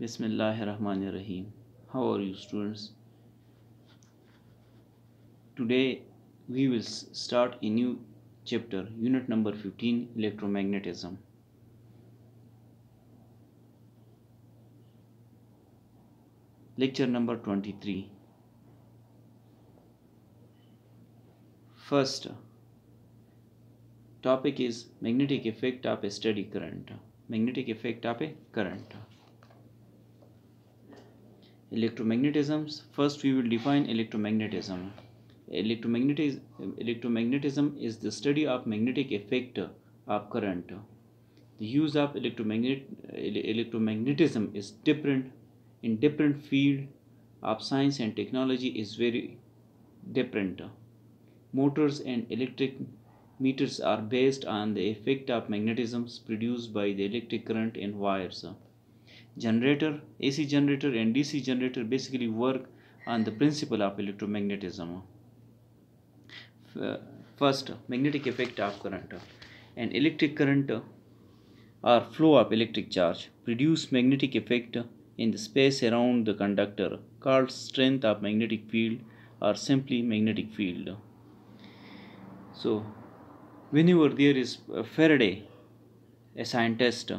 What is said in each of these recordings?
बिसमीम how are you students today we will start a new chapter unit number fifteen electro electromagnetism lecture number twenty three first topic is magnetic effect of a steady current magnetic effect of a current electromagnetism first we will define electromagnetism electromagnetism electromagnetism is the study of magnetic effect of current the use of electromagnet electromagnetism is different in different field of science and technology is very different motors and electric meters are based on the effect of magnetisms produced by the electric current in wires generator, AC generator and DC generator basically work on the principle of electromagnetism. First, magnetic effect of current. An electric current or flow of electric charge produce magnetic effect in the space around the conductor called strength of magnetic field or simply magnetic field. So, whenever there is a Faraday, a scientist,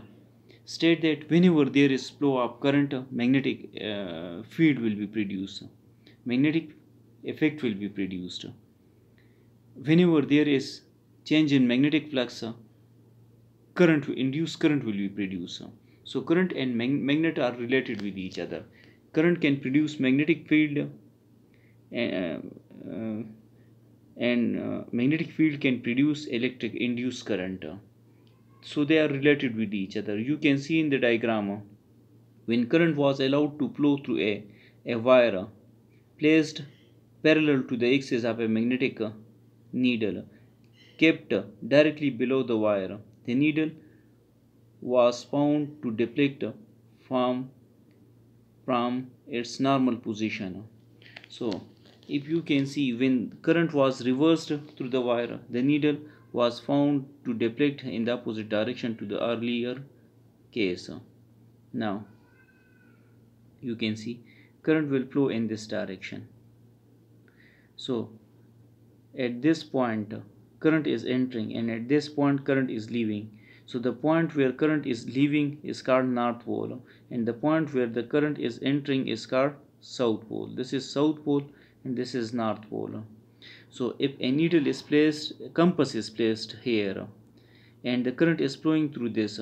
state that whenever there is flow of current magnetic uh, field will be produced magnetic effect will be produced whenever there is change in magnetic flux current induced current will be produced so current and mag magnet are related with each other current can produce magnetic field uh, uh, and uh, magnetic field can produce electric induced current so they are related with each other you can see in the diagram uh, when current was allowed to flow through a, a wire uh, placed parallel to the axis of a magnetic uh, needle kept directly below the wire the needle was found to deflect from from its normal position so if you can see when current was reversed through the wire the needle was found to deflect in the opposite direction to the earlier case. Now you can see current will flow in this direction. So at this point current is entering and at this point current is leaving. So the point where current is leaving is called north pole and the point where the current is entering is called south pole. This is south pole and this is north pole so if a needle is placed a compass is placed here and the current is flowing through this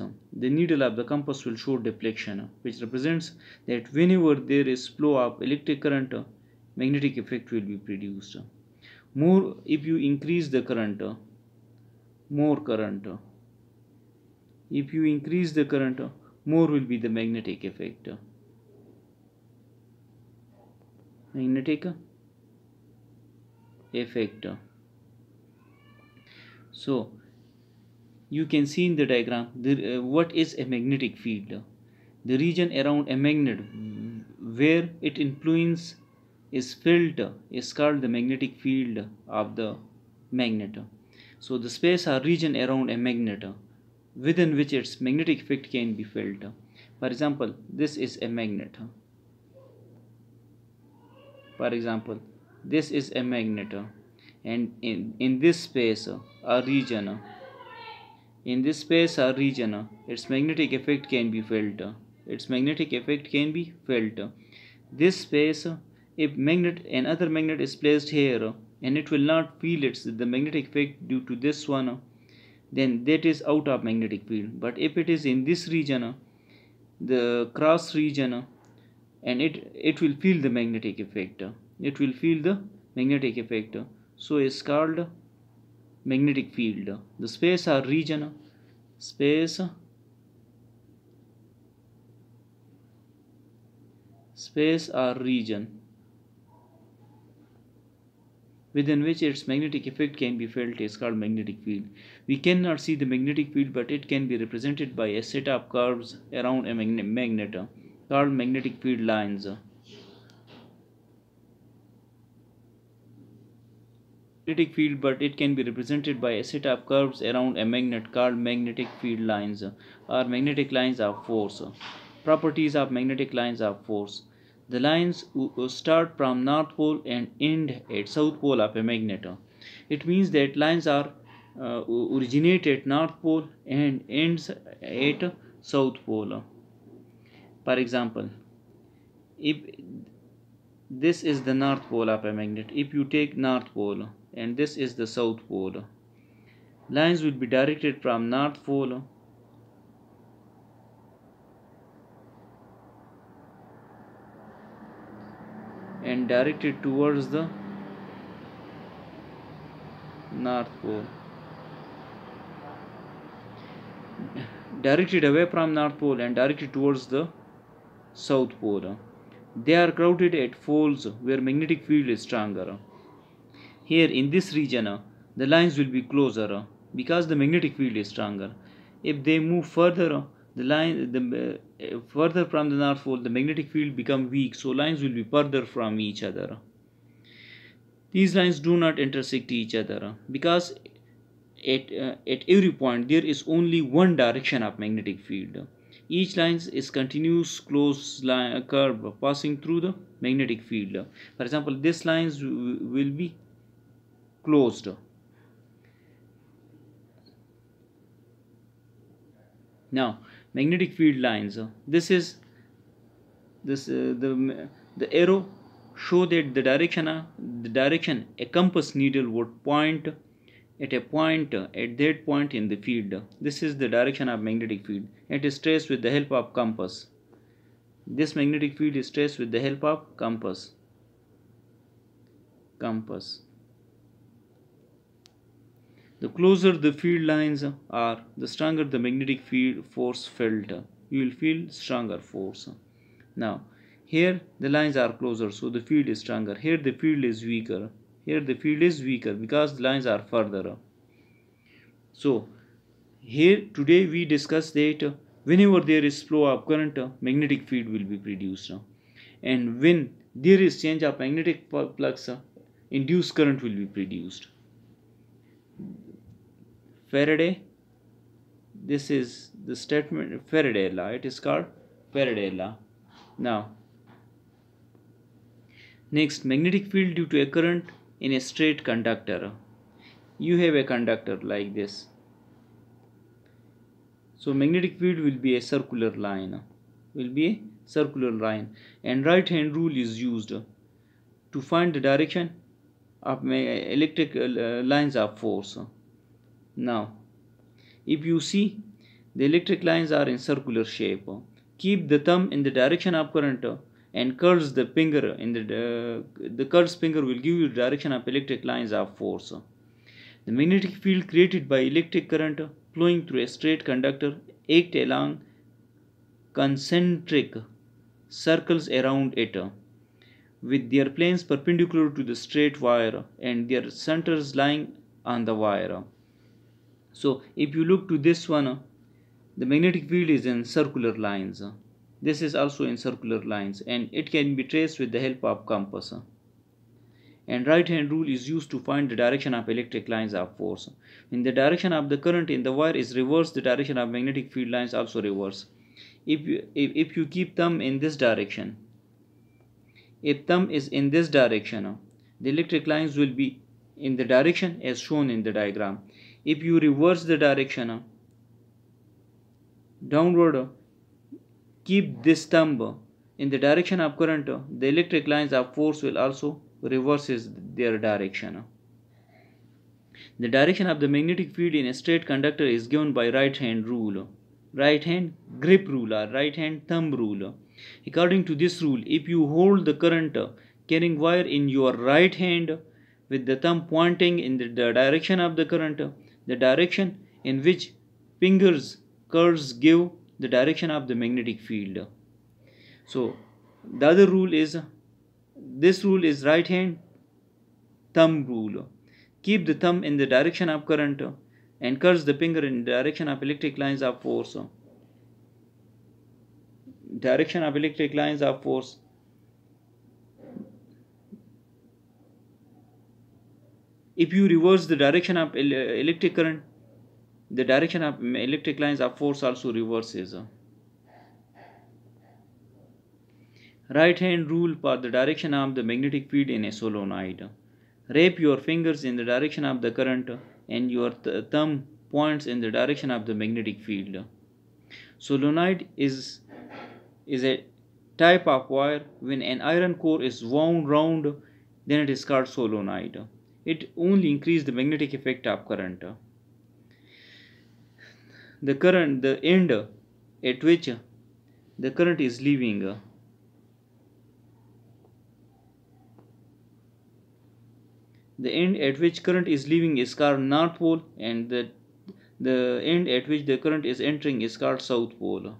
the needle of the compass will show deflection which represents that whenever there is flow of electric current magnetic effect will be produced more if you increase the current more current if you increase the current more will be the magnetic effect magnetic effect so you can see in the diagram the, uh, what is a magnetic field the region around a magnet where it influence is is called the magnetic field of the magnet so the space or region around a magnet within which its magnetic field can be felt for example this is a magnet for example this is a magnet and in, in this space uh, a region uh, in this space or region uh, its magnetic effect can be felt its magnetic effect can be felt this space if magnet another magnet is placed here and it will not feel its the magnetic effect due to this one then that is out of magnetic field but if it is in this region the cross region and it it will feel the magnetic effect it will feel the magnetic effect so it's called magnetic field the space or region space space or region within which its magnetic effect can be felt is called magnetic field. We cannot see the magnetic field but it can be represented by a set of curves around a magnet called magnetic field lines. magnetic field but it can be represented by a set of curves around a magnet called magnetic field lines or magnetic lines of force properties of magnetic lines of force the lines start from north pole and end at south pole of a magnet it means that lines are uh, originate at north pole and ends at south pole for example if this is the north pole of a magnet if you take north pole and this is the south pole lines will be directed from north pole and directed towards the north pole directed away from north pole and directed towards the south pole they are crowded at poles where magnetic field is stronger here in this region uh, the lines will be closer uh, because the magnetic field is stronger if they move further uh, the line the uh, further from the north pole the magnetic field become weak so lines will be further from each other these lines do not intersect each other because at, uh, at every point there is only one direction of magnetic field each line is continuous closed line curve passing through the magnetic field for example this lines will be closed now magnetic field lines this is this uh, the the arrow show that the direction uh, the direction a compass needle would point at a point uh, at that point in the field this is the direction of magnetic field it is traced with the help of compass this magnetic field is traced with the help of compass compass the closer the field lines are, the stronger the magnetic field force felt. You will feel stronger force. Now, here the lines are closer, so the field is stronger. Here the field is weaker. Here the field is weaker because the lines are further. So, here today we discussed that whenever there is flow of current, magnetic field will be produced. And when there is change of magnetic flux, induced current will be produced. Faraday. This is the statement Faraday law. It is called Faraday law. Now, next magnetic field due to a current in a straight conductor. You have a conductor like this. So magnetic field will be a circular line. Will be a circular line and right hand rule is used to find the direction of electric uh, lines of force. Now, if you see the electric lines are in circular shape. Keep the thumb in the direction of current and curls the finger in the, uh, the curved finger will give you direction of electric lines of force. The magnetic field created by electric current flowing through a straight conductor act along concentric circles around it with their planes perpendicular to the straight wire and their centers lying on the wire so if you look to this one uh, the magnetic field is in circular lines uh. this is also in circular lines and it can be traced with the help of compass uh. and right hand rule is used to find the direction of electric lines of force when the direction of the current in the wire is reversed the direction of magnetic field lines also reverse if you if, if you keep thumb in this direction if thumb is in this direction the electric lines will be in the direction as shown in the diagram if you reverse the direction downward keep this thumb in the direction of current the electric lines of force will also reverses their direction the direction of the magnetic field in a straight conductor is given by right hand rule right hand grip rule or right hand thumb rule according to this rule if you hold the current carrying wire in your right hand with the thumb pointing in the direction of the current the direction in which fingers curves give the direction of the magnetic field so the other rule is this rule is right hand thumb rule keep the thumb in the direction of current and curves the finger in the direction of electric lines of force direction of electric lines of force if you reverse the direction of uh, electric current the direction of mm, electric lines of force also reverses right hand rule for the direction of the magnetic field in a solenoid wrap your fingers in the direction of the current and your th thumb points in the direction of the magnetic field solenoid is is a type of wire when an iron core is wound round then it is called solenoid it only increase the magnetic effect of current the current the end at which the current is leaving the end at which current is leaving is called north pole and the the end at which the current is entering is called south pole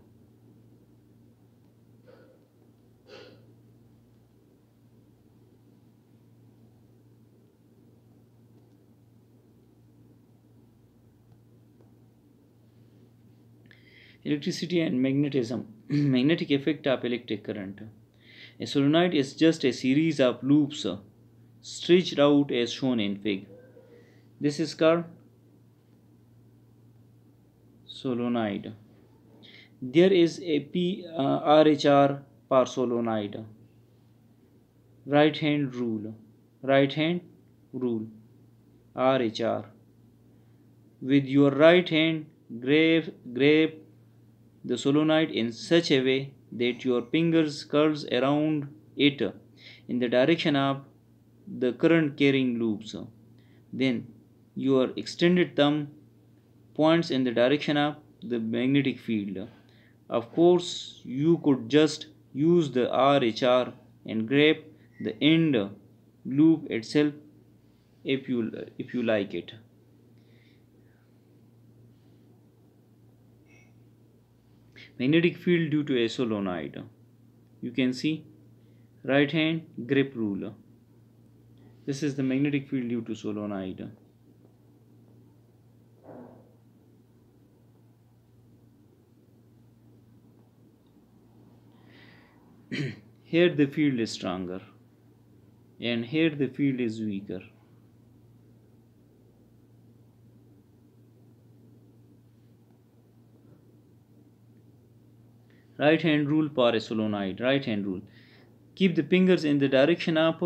electricity and magnetism magnetic effect of electric current a solenoid is just a series of loops uh, stretched out as shown in fig this is called solenoid there is a P, uh, RHR per solenoid right hand rule right hand rule RHR with your right hand grab grab the solenoid in such a way that your fingers curves around it in the direction of the current carrying loops. Then your extended thumb points in the direction of the magnetic field. Of course, you could just use the RHR and grab the end loop itself if you if you like it magnetic field due to solenoid. you can see right hand grip ruler this is the magnetic field due to solenoid here the field is stronger and here the field is weaker right hand rule solenoid right hand rule keep the fingers in the direction up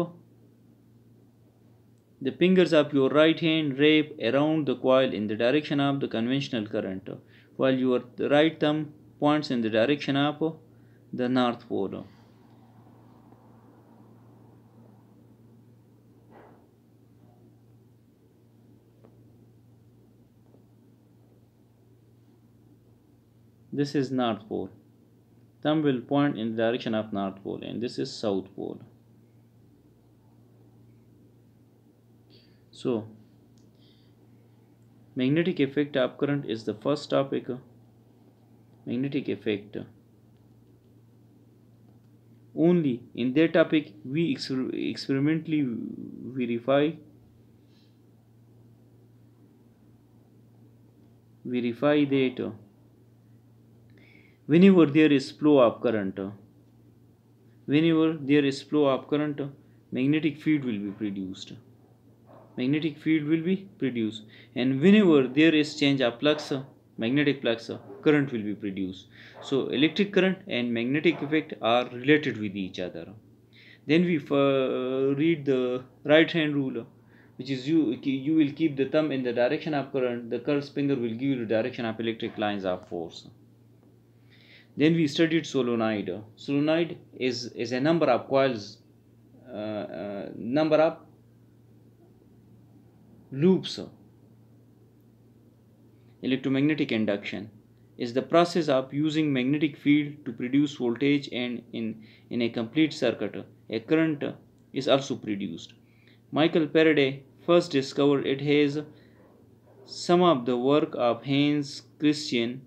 the fingers of your right hand wrap around the coil in the direction of the conventional current while your right thumb points in the direction of the north pole this is north pole thumb will point in the direction of north pole and this is south pole so magnetic effect of current is the first topic magnetic effect only in that topic we exper experimentally verify verify that whenever there is flow of current whenever there is flow of current magnetic field will be produced magnetic field will be produced and whenever there is change of flux magnetic flux current will be produced so electric current and magnetic effect are related with each other then we uh, read the right hand rule which is you you will keep the thumb in the direction of current the curved finger will give you the direction of electric lines of force then we studied solenoid. Solenoid is, is a number of coils, uh, uh, number of loops. Electromagnetic induction is the process of using magnetic field to produce voltage and in, in a complete circuit, a current is also produced. Michael Faraday first discovered it has some of the work of Hans Christian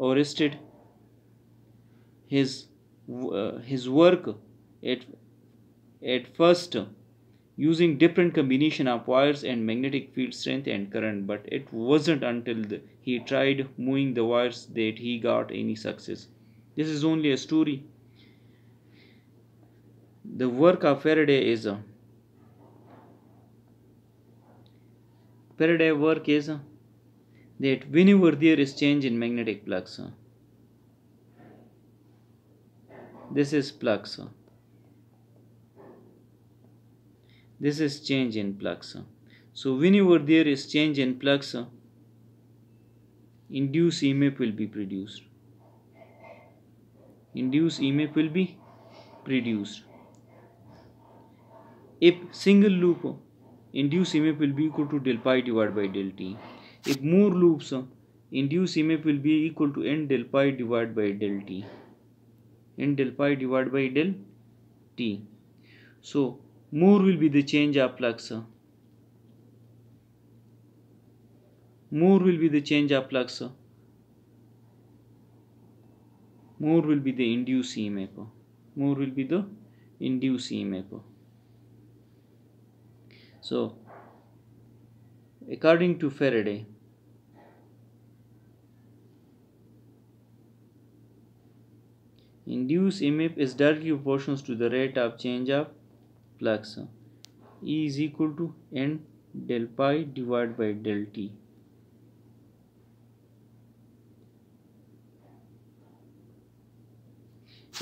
Ørsted his, uh, his work at, at first using different combination of wires and magnetic field strength and current but it wasn't until the, he tried moving the wires that he got any success this is only a story the work of faraday is uh, faraday work is uh, that whenever there is change in magnetic flux uh, this is flux this is change in flux so whenever there is change in flux induced EMF will be produced induced EMF will be produced if single loop induced EMF will be equal to del pi divided by del t if more loops induced EMF will be equal to n del pi divided by del t in del pi divided by del t so more will be the change of flux. more will be the change of flux. more will be the induced emf more will be the induced emf so according to faraday Induced EMF is directly proportional to the rate of change of flux. E is equal to N del pi divided by del T.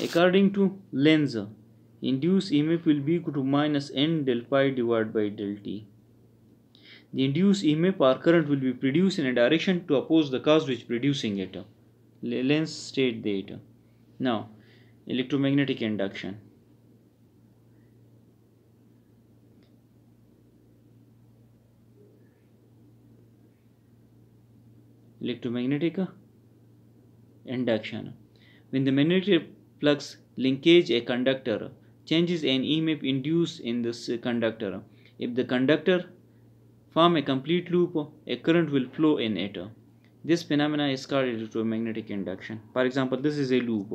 According to Lenz, induced EMF will be equal to minus N del pi divided by del T. The induced EMF or current will be produced in a direction to oppose the cause which producing it. Lenz state that. Now, electromagnetic induction electromagnetic induction when the magnetic flux linkage a conductor changes an emf induced in this conductor if the conductor form a complete loop a current will flow in it this phenomena is called electromagnetic induction for example this is a loop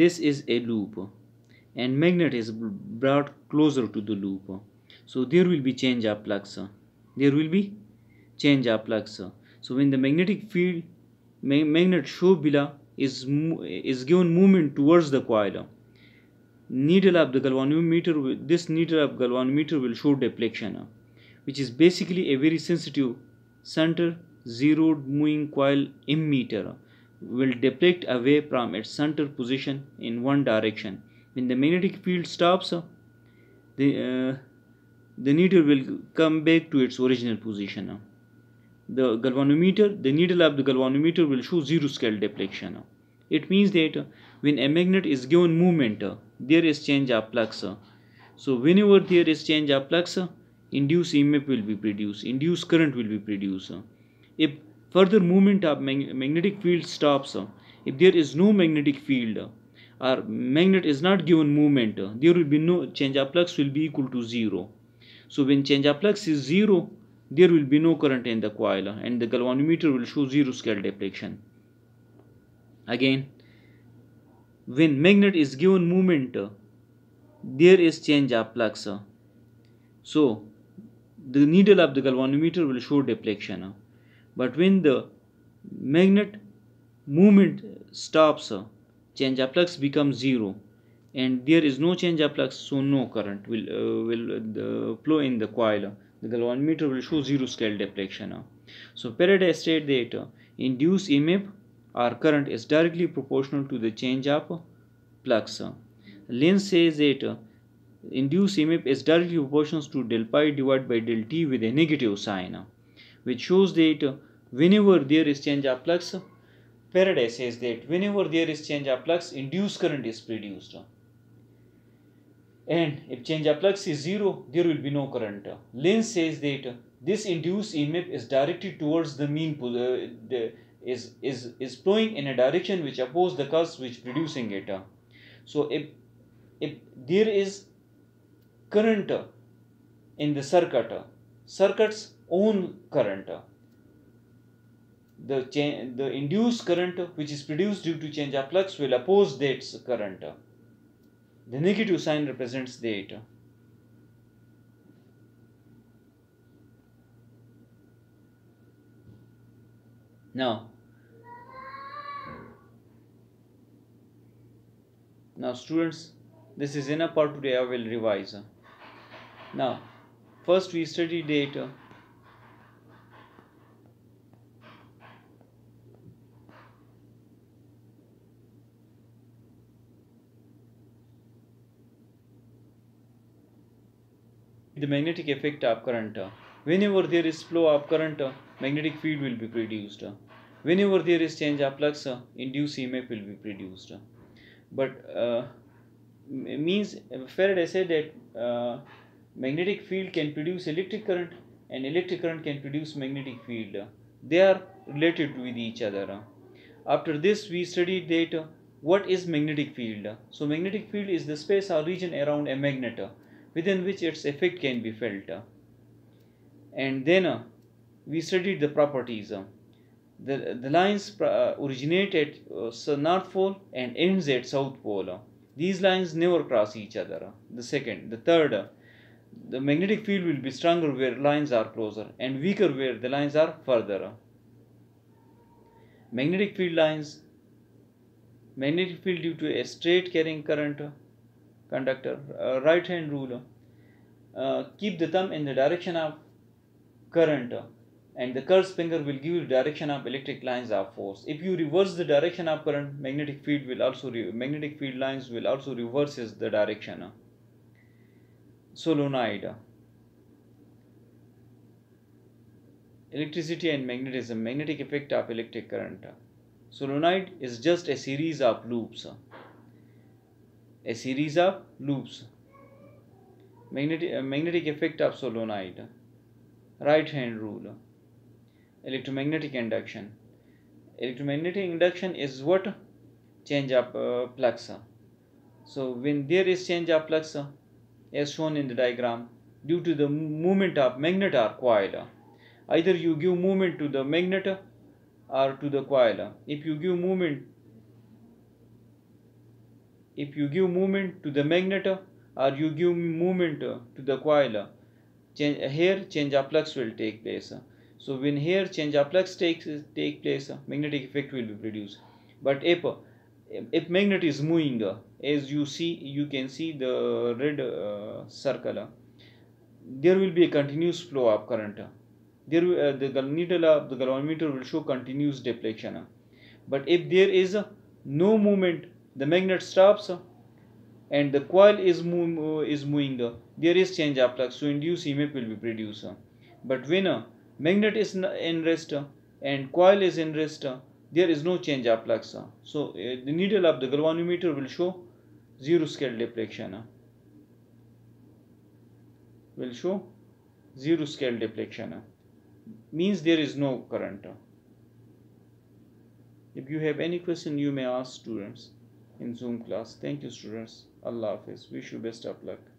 this is a loop and magnet is brought closer to the loop so there will be change of flux there will be change of flux so when the magnetic field ma magnet shobila is is given movement towards the coil needle of the galvanometer this needle of galvanometer will show deflection which is basically a very sensitive center zeroed moving coil ammeter will deflect away from its center position in one direction. When the magnetic field stops, uh, the, uh, the needle will come back to its original position. Uh, the galvanometer, the needle of the galvanometer will show zero scale deflection. Uh, it means that when a magnet is given movement, there is change of flux. So whenever there is change of flux, induced EMF will be produced, induced current will be produced. If further movement of magnetic field stops if there is no magnetic field or magnet is not given movement there will be no change of flux will be equal to zero so when change of flux is zero there will be no current in the coil and the galvanometer will show zero scale deflection again when magnet is given movement there is change of flux so the needle of the galvanometer will show deflection but when the magnet movement stops uh, change of flux becomes zero and there is no change of flux so no current will uh, will uh, flow in the coil the galvanometer will show zero scale deflection so Faraday state that uh, induced EMF or current is directly proportional to the change of flux Lenz says that uh, induced EMF is directly proportional to del pi divided by del t with a negative sign which shows that whenever there is change of flux Faraday says that whenever there is change of flux induced current is produced and if change of flux is zero there will be no current Lenz says that this induced EMF is directed towards the mean uh, is is is flowing in a direction which opposes the curves which producing it so if if there is current in the circuit circuit's own current the change the induced current which is produced due to change of flux will oppose that current the negative sign represents that now now students this is enough for today i will revise now first we study data the magnetic effect of current. Whenever there is flow of current, magnetic field will be produced. Whenever there is change of flux, induced EMF will be produced. But uh, means Faraday said that uh, magnetic field can produce electric current and electric current can produce magnetic field. They are related with each other. After this, we studied that what is magnetic field. So magnetic field is the space or region around a magnet within which its effect can be felt. And then uh, we studied the properties. Uh, the, the lines uh, originate at North Pole and ends at South Pole. These lines never cross each other. The second. The third, the magnetic field will be stronger where lines are closer and weaker where the lines are further. Magnetic field lines magnetic field due to a straight carrying current conductor, uh, right hand ruler. Uh, keep the thumb in the direction of current uh, and the curved finger will give you direction of electric lines of force. If you reverse the direction of current, magnetic field will also magnetic field lines will also reverses the direction. Uh, solenoid. Uh. Electricity and magnetism, magnetic effect of electric current. Solenoid is just a series of loops a series of loops. Magnetic, uh, magnetic effect of solenoid. Right hand rule. Electromagnetic induction. Electromagnetic induction is what? Change of uh, flux. So when there is change of flux, as shown in the diagram, due to the movement of magnet or coil, either you give movement to the magnet or to the coil. If you give movement if you give movement to the magnet or you give movement to the coil change, here change of flux will take place so when here change of flux takes take place magnetic effect will be produced but if if magnet is moving as you see you can see the red uh, circle there will be a continuous flow of current there uh, the needle of uh, the galvanometer will show continuous deflection but if there is no movement the magnet stops and the coil is, move, is moving there is change of flux so induced emf will be produced but when a magnet is in rest and coil is in rest there is no change of flux so uh, the needle of the galvanometer will show zero scale deflection will show zero scale deflection means there is no current if you have any question you may ask students in Zoom class. Thank you students. Allah Hafiz. Wish you best of luck.